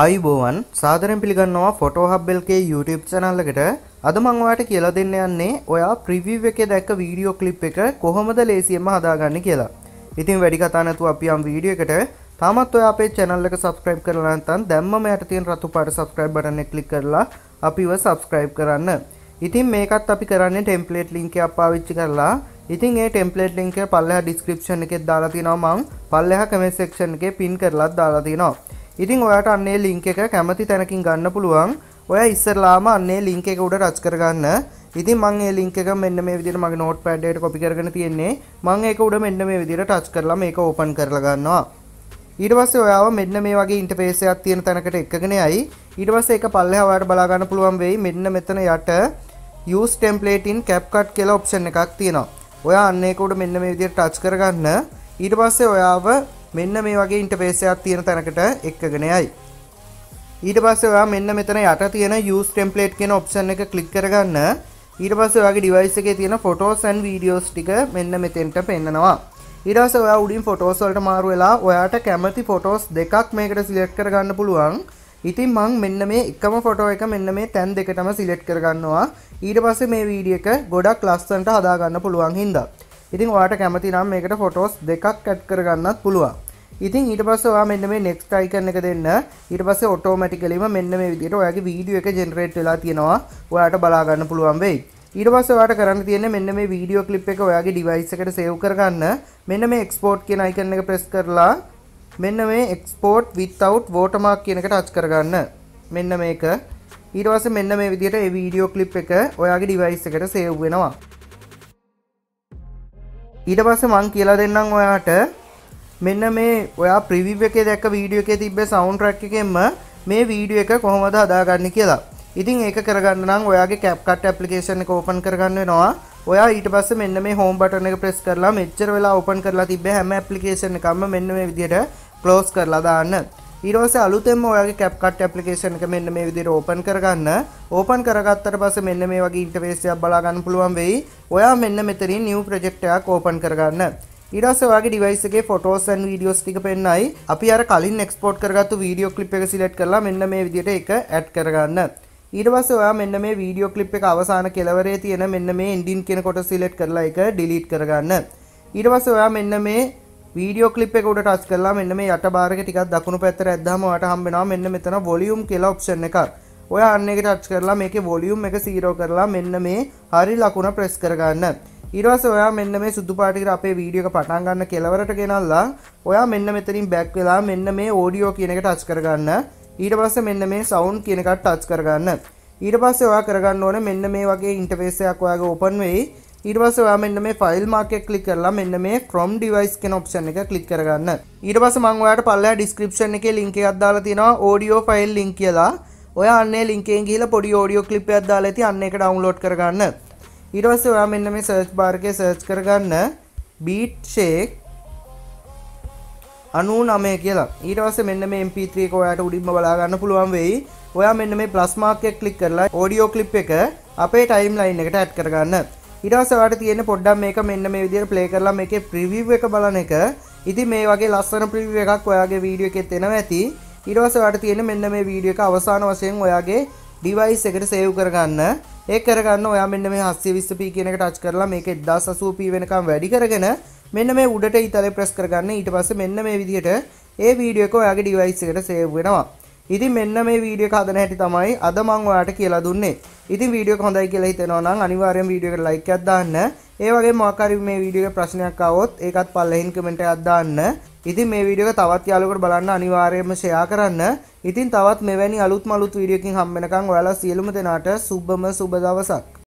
ආයුබෝවන් සාදරෙන් පිළිගන්නවා ෆොටෝ හබ් එකේ YouTube channel එකට අද මම ඔයාලට කියලා දෙන්න යන්නේ ඔයා preview එකේ දැක්ක වීඩියෝ clip එක කොහොමද ලේසියෙන්ම හදාගන්නේ කියලා. ඉතින් වැඩි කතා නැතුව අපි යම් වීඩියෝ එකට තාමත් ඔයා අපේ channel එක subscribe කරලා නැත්නම් දැම්මම යට තියෙන රතු පාට subscribe button එක click කරලා අපිව subscribe කරන්න. ඉතින් මේකත් අපි කරන්නේ template link එකක් පාවිච්චි කරලා. ඉතින් ඒ template link එක පල්ලෙහා description එකේ දාලා තිනවා මම පල්ලෙහා comment section එකේ pin කරලා දාලා තිනවා. ඉතින් ඔයාට අන්නේ ලිංක එක කැමති තැනකින් ගන්න පුළුවන් ඔය ඉස්සරලාම අන්නේ ලිංක එක උඩ රච් කරගන්න ඉතින් මං ඒ ලින්ක් එක මෙන්න මේ විදිහට මගේ නෝට් පෑඩ් එකට කොපි කරගෙන තියෙන්නේ මං ඒක උඩ මෙන්න මේ විදිහට ටච් කරලා මේක ඕපන් කරලා ගන්නවා ඊට පස්සේ ඔයාව මෙන්න මේ වගේ ඉන්ටර්ෆේස් එකක් තියෙන තැනකට එක්කගෙන යයි ඊට පස්සේ ඒක පල්ලෙහා ඔයාට බලා ගන්න පුළුවන් වෙයි මෙන්න මෙතන යට use template in CapCut කියලා ඔප්ෂන් එකක් තියෙනවා ඔයා අන්න ඒක උඩ මෙන්න මේ විදිහට ටච් කරගන්න ඊට පස්සේ ඔයාව මෙන්න මේ වගේ ඉන්ටර්ෆේස් එකක් තියෙන තැනකට එක්කගෙන යයි. ඊට පස්සේ ඔයා මෙන්න මෙතන යට තියෙන use template කියන option එක click කරගන්න. ඊට පස්සේ ඔයාගේ device එකේ තියෙන photos and videos ටික මෙන්න මෙතෙන්ට පෙන්නනවා. ඊට පස්සේ ඔයා උඩින් photos වලට මාරු වෙලා ඔයාට කැමති photos දෙකක් මේකට select කරගන්න පුළුවන්. ඉතින් මං මෙන්න මේ එකම ෆොටෝ එක මෙන්න මේ තැන් දෙකටම සිලෙක්ට් කරගන්නවා. ඊට පස්සේ මේ වීඩියෝ එක ගොඩක් ලස්සනට හදාගන්න පුළුවන් හින්දා. ඉතින් ඔයාලට කැමති නම් මේකට ෆොටෝස් දෙකක් ඇඩ් කරගන්නත් පුළුවන්. ඉතින් ඊට පස්ස ඔයා මෙන්න මේ නෙක්ස්ට් අයිකන් එක දෙන්න ඊට පස්සේ ඔටෝමැටිකලිම මෙන්න මේ විදිහට ඔයාගේ වීඩියෝ එක ජෙනරේට් වෙලා තියෙනවා ඔයාට බලා ගන්න පුළුවන් වෙයි ඊට පස්සේ ඔයාට කරන්න තියෙන්නේ මෙන්න මේ වීඩියෝ ක්ලිප් එක ඔයාගේ ඩිවයිස් එකට සේව් කරගන්න මෙන්න මේ එක්ස්පෝට් කියන අයිකන් එක ප්‍රෙස් කරලා මෙන්න මේ එක්ස්පෝට් without watermark කියන එකට ටච් කරගන්න මෙන්න මේක ඊට පස්සේ මෙන්න මේ විදිහට ඒ වීඩියෝ ක්ලිප් එක ඔයාගේ ඩිවයිස් එකට සේව් වෙනවා ඊට පස්සේ මං කියලා දෙන්නම් ඔයාට මෙන්න මේ ඔයා ප්‍රිවිව් එකේ දැක්ක වීඩියෝ එකේ තිබ්බ සවුන්ඩ් ට්‍රැක් එකෙන්ම මේ වීඩියෝ එක කොහොමද හදාගන්න කියලා. ඉතින් ඒක කරගන්න නම් ඔයාගේ CapCut ඇප්ලිකේෂන් එක ඕපන් කරගන්න වෙනවා. ඔයා ඊට පස්සේ මෙන්න මේ හෝම් බටන් එක ප්‍රෙස් කරලා මෙච්චර වෙලා ඕපන් කරලා තිබ්බ හැම ඇප්ලිකේෂන් එකක්ම මෙන්න මේ විදිහට ක්ලෝස් කරලා දාන්න. ඊට පස්සේ අලුතෙන්ම ඔයාගේ CapCut ඇප්ලිකේෂන් එක මෙන්න මේ විදිහට ඕපන් කරගන්න. ඕපන් කරගත්තට පස්සේ මෙන්න මේ වගේ ඉන්ටර්ෆේස් එකක් බලා ගන්න පුළුවන් වෙයි. ඔයා මෙන්න මෙතනින් new project එකක් ඕපන් කරගන්න. ඉරස වගේ ඩිවයිස් එකේ ෆොටෝස් and videos ටික පෙන්නයි අපි අර කලින් export කරගත්තු video clip එක select කරලා මෙන්න මේ විදිහට ඒක add කරගන්න ඊට පස්සේ ඔයා මෙන්න මේ video clip එක අවසාන කෙළවරේ තියෙන මෙන්න මේ ending කියන කොටස select කරලා ඒක delete කරගන්න ඊට පස්සේ ඔයා මෙන්න මේ video clip එක උඩ touch කරලා මෙන්න මේ යට බාර් එක ටිකක් දකුණු පැත්තට ඇද්දාම ඔයාට හම්බ වෙනවා මෙන්න මෙතන volume කියලා option එකක් ඔයා අන්න එක touch කරලා මේකේ volume එක 0 කරලා මෙන්න මේ හරි ලකුණ press කරගන්න ඊටවස ඔයා මෙන්න මේ සුදු පාටිකට අපේ වීඩියෝ එක පටන් ගන්න කෙලවරට ගෙනල්ලා ඔයා මෙන්න මෙතනින් බැක් වෙලා මෙන්න මේ ඕඩියෝ කියන එක ටච් කරගන්න ඊට පස්සේ මෙන්න මේ සවුන්ඩ් කියන එකත් ටච් කරගන්න ඊට පස්සේ ඔයා කරගන්න ඕනේ මෙන්න මේ වගේ ඉන්ටර්ෆේස් එකක් ඔයාගේ ඕපන් වෙයි ඊට පස්සේ ඔයා මෙන්න මේ ෆයිල් මාක් එක ක්ලික් කරලා මෙන්න මේ Chrome device කියන ඔප්ෂන් එක ක්ලික් කරගන්න ඊට පස්සේ මම ඔයාලට පල්ලෙහා description එකේ link එකක් දාලා තියෙනවා audio file link කියලා ඔයා අන්නේ ලින්කෙන් ගිහිලා පොඩි ඔඩියෝ ක්ලිප් එකක් දාලා ඇති අන්න ඒක ඩවුන්ලෝඩ් කරගන්න ඊට පස්සේ ඔයා මෙන්න මේ සර්ච් බාර් එකේ සර්ච් කරගන්න බීට් ෂේක් 99 කියලා. ඊට පස්සේ මෙන්න මේ MP3 එක ඔයාට උඩින්ම බලා ගන්න පුළුවන් වෙයි. ඔයා මෙන්න මේ ප්ලස් මාක් එක ක්ලික් කරලා ඔඩියෝ ක්ලිප් එක අපේ ටයිම් ලයින් එකට ඇඩ් කරගන්න. ඊට පස්සේ ඔයාට තියෙන පොඩ්ඩක් මේක මෙන්න මේ විදිහට ප්ලේ කරලා මේකේ ප්‍රිවිව් එක බලන එක. ඉතින් මේ වගේ ලස්සන ප්‍රිවිව් එකක් ඔයාගේ වීඩියෝ එකෙත් එනවා ඇති. ඊට පස්සේ ඔයාට තියෙන මෙන්න මේ වීඩියෝ එක අවසාන වශයෙන් ඔයාගේ ඩිවයිස් එකට සේව් කරගන්න. ඒ කරගන්න ඔයා මෙන්න මේ 720p කියන එක ටච් කරලා මේක 1080p වෙනකම් වැඩි කරගෙන මෙන්න මේ උඩට ඊතලේ ප්‍රෙස් කරගන්න ඊට පස්සේ මෙන්න මේ විදිහට ඒ වීඩියෝ එක ඔයාගේ device එකට save වෙනවා. ඉතින් මෙන්න මේ වීඩියෝ එක හදන හැටි තමයි අද මම ඔයාට කියලා දුන්නේ. ඉතින් වීඩියෝ එක හොඳයි කියලා හිතෙනවා නම් අනිවාර්යෙන් වීඩියෝ එකට like එකක් දාන්න. ඒ වගේම මොකක් හරි මේ වීඩියෝ එකේ ප්‍රශ්නයක් ආවොත් ඒකත් පල්ලෙහින් comment එකක් දාන්න. ඉතින් මේ වීඩියෝ එක තවත් යාළුවෙකුට බලන්න අනිවාර්යයෙන්ම ෂෙයා කරන්න. ඉතින් තවත් මෙවැනි අලුත් මලුත් වීඩියෝ එකකින් හම්බ වෙනකන් ඔයාලා සියලුම දෙනාට සුබම සුබ දවසක්.